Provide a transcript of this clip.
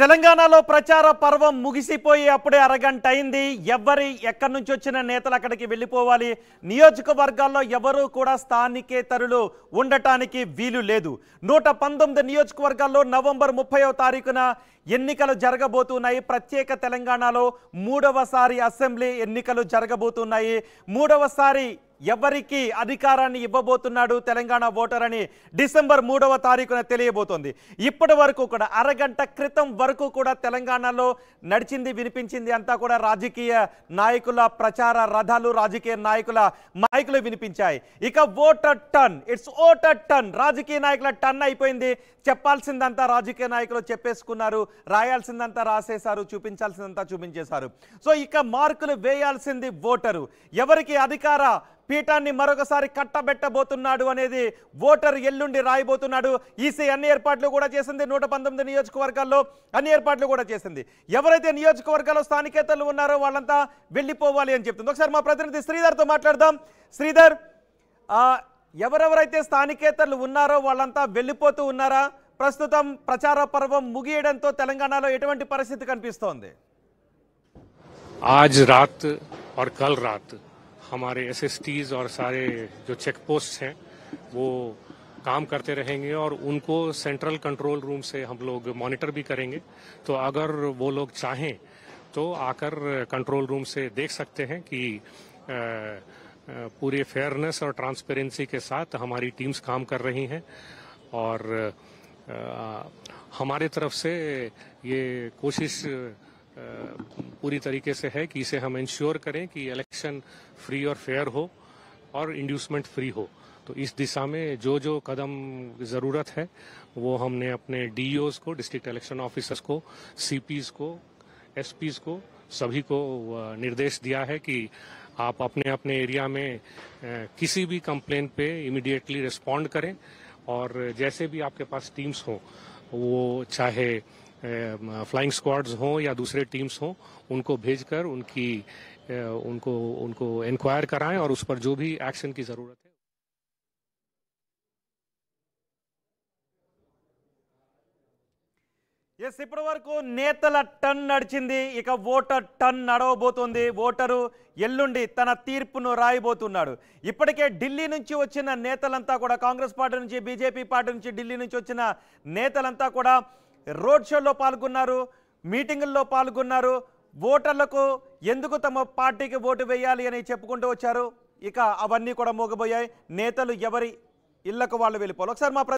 తెలంగాణలో ప్రచార పర్వం ముగిసిపోయి అప్పుడే అరగంట అయింది ఎవరి ఎక్కడి నుంచి వచ్చిన నేతలు అక్కడికి వెళ్ళిపోవాలి నియోజకవర్గాల్లో ఎవరూ కూడా స్థానికేతరులు ఉండటానికి వీలు లేదు నూట పంతొమ్మిది నియోజకవర్గాల్లో నవంబర్ ముప్పైవ తారీఖున ఎన్నికలు జరగబోతున్నాయి ప్రత్యేక తెలంగాణలో మూడవసారి అసెంబ్లీ ఎన్నికలు జరగబోతున్నాయి మూడవసారి ఎవరికి అధికారాన్ని ఇవ్వబోతున్నాడు తెలంగాణ ఓటర్ అని డిసెంబర్ మూడవ తారీఖున తెలియబోతోంది ఇప్పటి వరకు కూడా అరగంట క్రితం వరకు కూడా తెలంగాణలో నడిచింది వినిపించింది అంతా కూడా రాజకీయ నాయకుల ప్రచార రథాలు రాజకీయ నాయకుల మైకులు వినిపించాయి ఇక ఓటర్ టన్ ఇట్స్ ఓటర్ టన్ రాజకీయ నాయకుల టన్ అయిపోయింది చెప్పాల్సిందంతా రాజకీయ నాయకులు చెప్పేసుకున్నారు రాయాల్సిందంతా రాసేశారు చూపించాల్సిందంతా చూపించేశారు సో ఇక మార్కులు వేయాల్సింది ఓటరు ఎవరికి అధికార పీఠాన్ని మరొకసారి కట్టబెట్టబోతున్నాడు అనేది ఓటర్ ఎల్లుండి రాయబోతున్నాడు ఈసీ అన్ని ఏర్పాట్లు కూడా చేసింది నూట పంతొమ్మిది నియోజకవర్గాల్లో అన్ని ఏర్పాట్లు కూడా చేసింది ఎవరైతే నియోజకవర్గాల్లో స్థానికేతలు ఉన్నారో వాళ్ళంతా వెళ్ళిపోవాలి అని చెప్తుంది ఒకసారి మా ప్రతినిధి శ్రీధర్తో మాట్లాడదాం శ్రీధర్ ఎవరెవరైతే స్థానికేతలు ఉన్నారో వాళ్ళంతా వెళ్ళిపోతూ ఉన్నారా ప్రస్తుతం ప్రచార పర్వం ముగియడంతో తెలంగాణలో ఎటువంటి పరిస్థితి కనిపిస్తోంది ఆజ్ రాత్ కల్ రాత్ हमारे एस और सारे जो चेक पोस्ट हैं वो काम करते रहेंगे और उनको सेंट्रल कंट्रोल रूम से हम लोग मॉनिटर भी करेंगे तो अगर वो लोग चाहें तो आकर कंट्रोल रूम से देख सकते हैं कि पूरे फेयरनेस और ट्रांसपेरेंसी के साथ हमारी टीम्स काम कर रही हैं और हमारे तरफ से ये कोशिश पूरी तरीके से है कि इसे हम इंश्योर करें कि इलेक्शन फ्री और फेयर हो और इंड्यूसमेंट फ्री हो तो इस दिशा में जो जो कदम ज़रूरत है वो हमने अपने डी e को डिस्ट्रिक्ट इलेक्शन ऑफिसर्स को सी को एस को सभी को निर्देश दिया है कि आप अपने अपने एरिया में किसी भी कंप्लेन पे इमिडिएटली रिस्पॉन्ड करें और जैसे भी आपके पास टीम्स हो वो चाहे फ्लाइंग स्क्वाड्स हों या दूसरे टीम्स हों उनको भेजकर उनकी उनको उनको इंक्वायर कराएं और उस पर जो भी एक्शन की जरूरत है ఎస్ ఇప్పటి వరకు నేతల టన్ నడిచింది ఇక ఓటర్ టన్ నడవబోతోంది ఓటరు ఎల్లుండి తన తీర్పును రాయబోతున్నాడు ఇప్పటికే ఢిల్లీ నుంచి వచ్చిన నేతలంతా కూడా కాంగ్రెస్ పార్టీ నుంచి బీజేపీ పార్టీ నుంచి ఢిల్లీ నుంచి వచ్చిన నేతలంతా కూడా రోడ్ షోలో పాల్గొన్నారు మీటింగుల్లో పాల్గొన్నారు ఓటర్లకు ఎందుకు తమ పార్టీకి ఓటు వేయాలి అని చెప్పుకుంటూ వచ్చారు ఇక అవన్నీ కూడా మోగబోయాయి నేతలు ఎవరి ఇళ్లకు వాళ్ళు వెళ్ళిపోవాలి ఒకసారి మా